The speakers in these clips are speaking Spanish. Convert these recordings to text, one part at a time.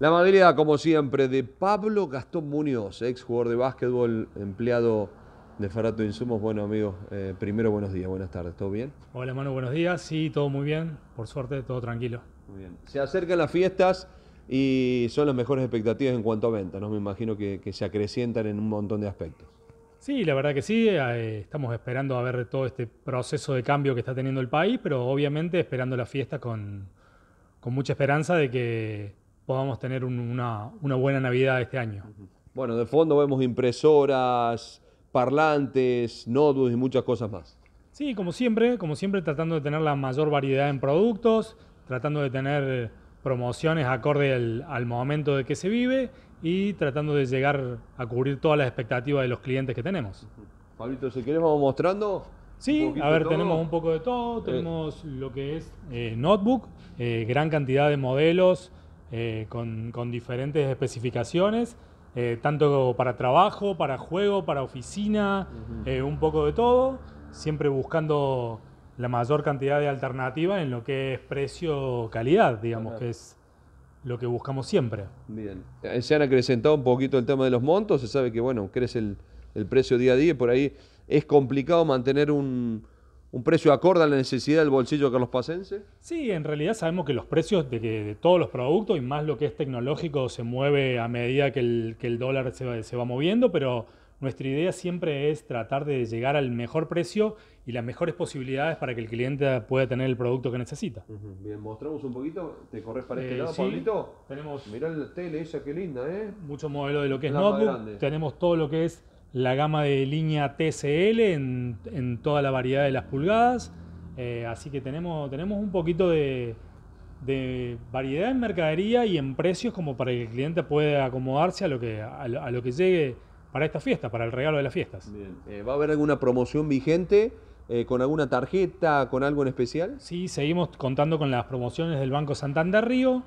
La amabilidad, como siempre, de Pablo Gastón Muñoz, ex jugador de básquetbol, empleado de Ferrato Insumos. Bueno, amigos, eh, primero buenos días, buenas tardes, ¿todo bien? Hola, Manu, buenos días. Sí, todo muy bien, por suerte, todo tranquilo. Muy bien. Se acercan las fiestas y son las mejores expectativas en cuanto a ventas, ¿no? Me imagino que, se acrecientan en un montón de aspectos. Sí, la verdad que sí, eh, estamos esperando a ver todo este proceso de cambio que está teniendo el país, pero obviamente esperando la fiesta con mucha esperanza de que podamos tener una, buena Navidad este año. Bueno, de fondo vemos impresoras, parlantes, notebooks y muchas cosas más. Sí, como siempre, como siempre tratando de tener la mayor variedad en productos, tratando de tener promociones acorde al, momento de que se vive y tratando de llegar a cubrir todas las expectativas de los clientes que tenemos. Pablito, si querés vamos mostrando. Sí, a ver, tenemos un poco de todo. Tenemos eh. lo que es eh, notebook, eh, gran cantidad de modelos, eh, con, diferentes especificaciones, eh, tanto para trabajo, para juego, para oficina, eh, un poco de todo, siempre buscando la mayor cantidad de alternativas en lo que es precio-calidad, digamos, que es lo que buscamos siempre. Bien. Se han acrecentado un poquito el tema de los montos, se sabe que, bueno, crece el, el precio día a día y por ahí es complicado mantener un, un precio acorde a la necesidad del bolsillo que los Pacense? Sí, en realidad sabemos que los precios de, todos los productos y más lo que es tecnológico se mueve a medida que el, dólar se va, moviendo, pero nuestra idea siempre es tratar de llegar al mejor precio y las mejores posibilidades para que el cliente pueda tener el producto que necesita. Bien, mostramos un poquito. ¿Te corres para este eh, lado, Tenemos. Mirá la tele esa, qué linda, ¿eh? Mucho modelo de lo que es notebook. Tenemos todo lo que es la gama de línea TCL en, toda la variedad de las pulgadas. Eh, así que tenemos, un poquito de, variedad en mercadería y en precios como para que el cliente pueda acomodarse a lo que, a lo, que llegue para esta fiesta, para el regalo de las fiestas. Eh, ¿Va a haber alguna promoción vigente? Eh, ¿Con alguna tarjeta? ¿Con algo en especial? Sí, seguimos contando con las promociones del Banco Santander Río.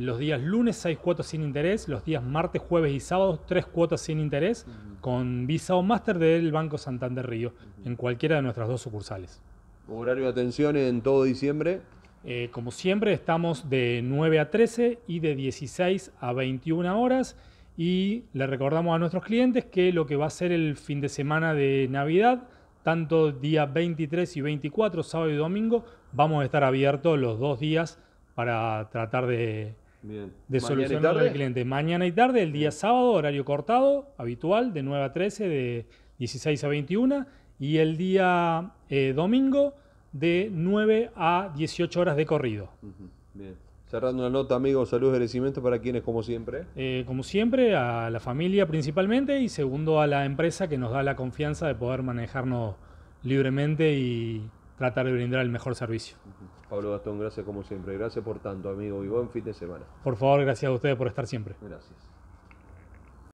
Los días lunes, seis cuotas sin interés. Los días martes, jueves y sábados, tres cuotas sin interés. Con Visa o Master del Banco Santander Río, en cualquiera de nuestras dos sucursales. ¿Horario de atención en todo diciembre? Eh, como siempre, estamos de 9 a 13 y de 16 a 21 horas. Y le recordamos a nuestros clientes que lo que va a ser el fin de semana de Navidad, tanto día 23 y 24, sábado y domingo, vamos a estar abiertos los dos días para tratar de de solución al cliente. Mañana y tarde, el día sábado, horario cortado, habitual, de 9 a 13, de 16 a 21. Y el día eh, domingo, de 9 a 18 horas de corrido. Cerrando la nota, amigos, saludos, agradecimientos para quienes, como siempre. Eh, como siempre, a la familia principalmente y segundo a la empresa que nos da la confianza de poder manejarnos libremente y tratar de brindar el mejor servicio. Pablo Gastón, gracias como siempre. Gracias por tanto, amigo, y buen fin de semana. Por favor, gracias a ustedes por estar siempre. Gracias.